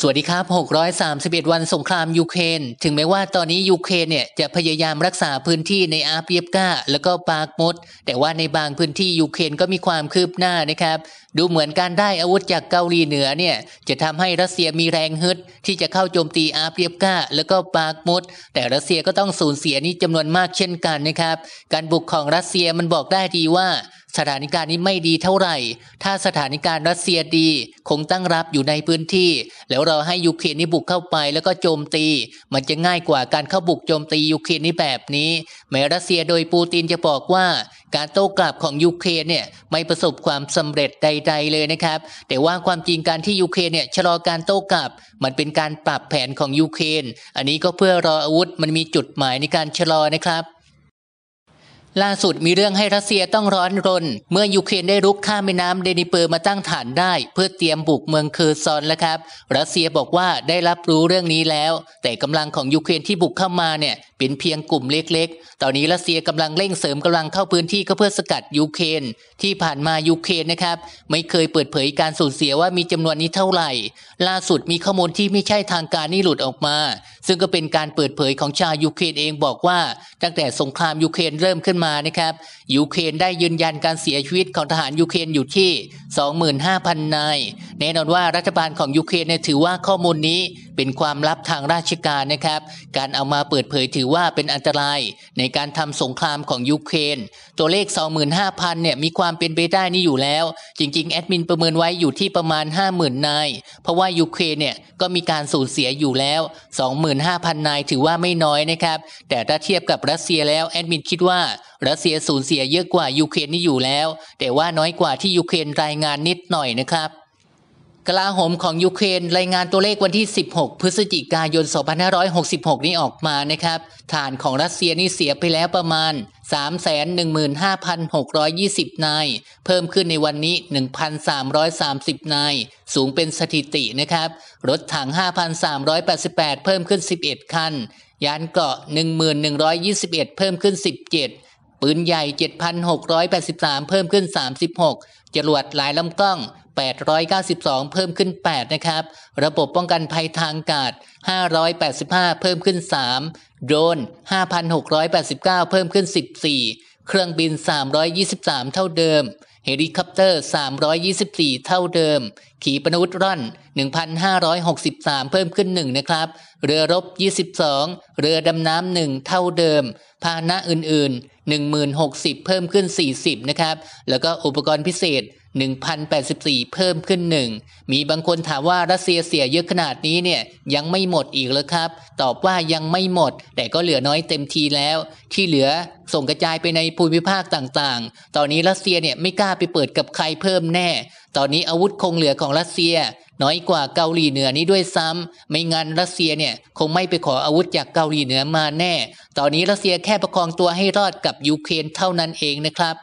สวัสดีครับ 631 วันสงครามยูเครน ถึงแม้ว่าตอนนี้ยูเครนเนี่ยจะพยายามรักษาพื้นที่ในอาเปียบกาแล้วก็ปากมด แต่ว่าในบางพื้นที่ยูเครนก็มีความคืบหน้านะครับ ดูเหมือนการได้อาวุธจากเกาหลีเหนือเนี่ยจะทำให้รัสเซียมีแรงฮึดที่จะเข้าโจมตีอาเปียบกาแล้วก็ปากมด แต่รัสเซียก็ต้องสูญเสียนี้จำนวนมากเช่นกันนะครับ การบุกของรัสเซียมันบอกได้ดีว่าสถานการณ์นี้ไม่ดีเท่าไหร่ ถ้าสถานการณ์รัสเซียดีคงตั้งรับอยู่ในพื้นที่ แล้วเราให้ยูเครนนี่บุกเข้าไปแล้วก็โจมตี มันจะง่ายกว่าการเข้าบุกโจมตียูเครนนี่แบบนี้ แม้รัสเซียโดยปูตินจะบอกว่าการโต้กลับของยูเครนเนี่ยไม่ประสบความสำเร็จใด ๆ เลยนะครับ แต่ว่าความจริงการที่ยูเครนเนี่ยชะลอการโต้กลับ มันเป็นการปรับแผนของยูเครน อันนี้ก็เพื่อรออาวุธมันมีจุดหมายในการชะลอนะครับล่าสุดมีเรื่องให้รัสเซียต้องร้อนรนเมื่อยูเครนได้รุกข้ามแม่น้ำเดนิเปอร์มาตั้งฐานได้ เพื่อเตรียมบุกเมืองเคอร์ซอนแล้วครับรัสเซียบอกว่าได้รับรู้เรื่องนี้แล้ว แต่กำลังของยูเครนที่บุกเข้ามาเนี่ยเป็นเพียงกลุ่มเล็ก ๆ ตอนนี้รัสเซียกำลังเร่งเสริมกำลังเข้าพื้นที่ก็เพื่อสกัดยูเครนที่ผ่านมายูเครนนะครับไม่เคยเปิดเผยการสูญเสียว่ามีจำนวนนี้เท่าไหร่ ล่าสุดมีข้อมูลที่ไม่ใช่ทางการนี่หลุดออกมา ซึ่งก็เป็นการเปิดเผยของชาวยูเครนเองบอกว่า ตั้งแต่สงครามยูเครนเริ่มขึ้นมามานะครับยูเครนได้ยืนยันการเสียชีวิตของทหารยูเครนอยู่ที่ 25,000 นาย แน่นอนว่ารัฐบาลของยูเครนเนี่ยถือว่าข้อมูลนี้เป็นความลับทางราชการนะครับ การเอามาเปิดเผยถือว่าเป็นอันตราย ในการทำสงครามของยูเครน ตัวเลข 25,000 เนี่ย มีความเป็นไปได้นี่อยู่แล้ว จริงๆ แอดมินประเมินไว้อยู่ที่ประมาณ50,000 นาย เพราะว่ายูเครนเนี่ย ก็มีการสูญเสียอยู่แล้ว 25,000 นายถือว่าไม่น้อยนะครับ แต่ถ้าเทียบกับรัสเซียแล้ว แอดมินคิดว่า รัสเซียสูญเสียเยอะกว่ายูเครนนี่อยู่แล้ว แต่ว่าน้อยกว่าที่ยูเครนรายงานนิดหน่อยนะครับกลาโหมของยูเครนรายงานตัวเลขวันที่ 16 พฤศจิกายน 2566 นี้ออกมานะครับ ฐานของรัสเซียนี่เสียไปแล้วประมาณ 315,620 นาย เพิ่มขึ้นในวันนี้ 1,330 นาย สูงเป็นสถิตินะครับ รถถัง 5,388 เพิ่มขึ้น 11 คัน ยานเกราะ 1,121 เพิ่มขึ้น 17ืนใหญ่ 7,683 เพิ่มขึ้น 36 จรวดหลายลำกล้อง 892 เพิ่มขึ้น8นะครับ ระบบป้องกันภัยทางอากาศ 585 เพิ่มขึ้น 3 โดรน 5,689 เพิ่มขึ้น 14เครื่องบิน 323 เท่าเดิม เฮลิคอปเตอร์ 324 เท่าเดิม ขีปนาวุธร่อน 1,563 เพิ่มขึ้น 1 นะครับ เรือรบ 22 เรือดำน้ำ1เท่าเดิม พาหนะอื่นๆ1060 เพิ่มขึ้น 40 นะครับ แล้วก็อุปกรณ์พิเศษ1,084 เพิ่มขึ้นหนึ่ง มีบางคนถามว่ารัสเซียเสียเยอะขนาดนี้เนี่ยยังไม่หมดอีกเลยครับ ตอบว่ายังไม่หมด แต่ก็เหลือน้อยเต็มทีแล้ว ที่เหลือส่งกระจายไปในภูมิภาคต่าง ๆ ตอนนี้รัสเซียเนี่ยไม่กล้าไปเปิดกับใครเพิ่มแน่ ตอนนี้อาวุธคงเหลือของรัสเซียน้อยกว่าเกาหลีเหนือนี้ด้วยซ้ำ ไม่งั้นรัสเซียเนี่ยคงไม่ไปขออาวุธจากเกาหลีเหนือมาแน่ ตอนนี้รัสเซียแค่ประคองตัวให้รอดกับยูเครนเท่านั้นเองนะครับ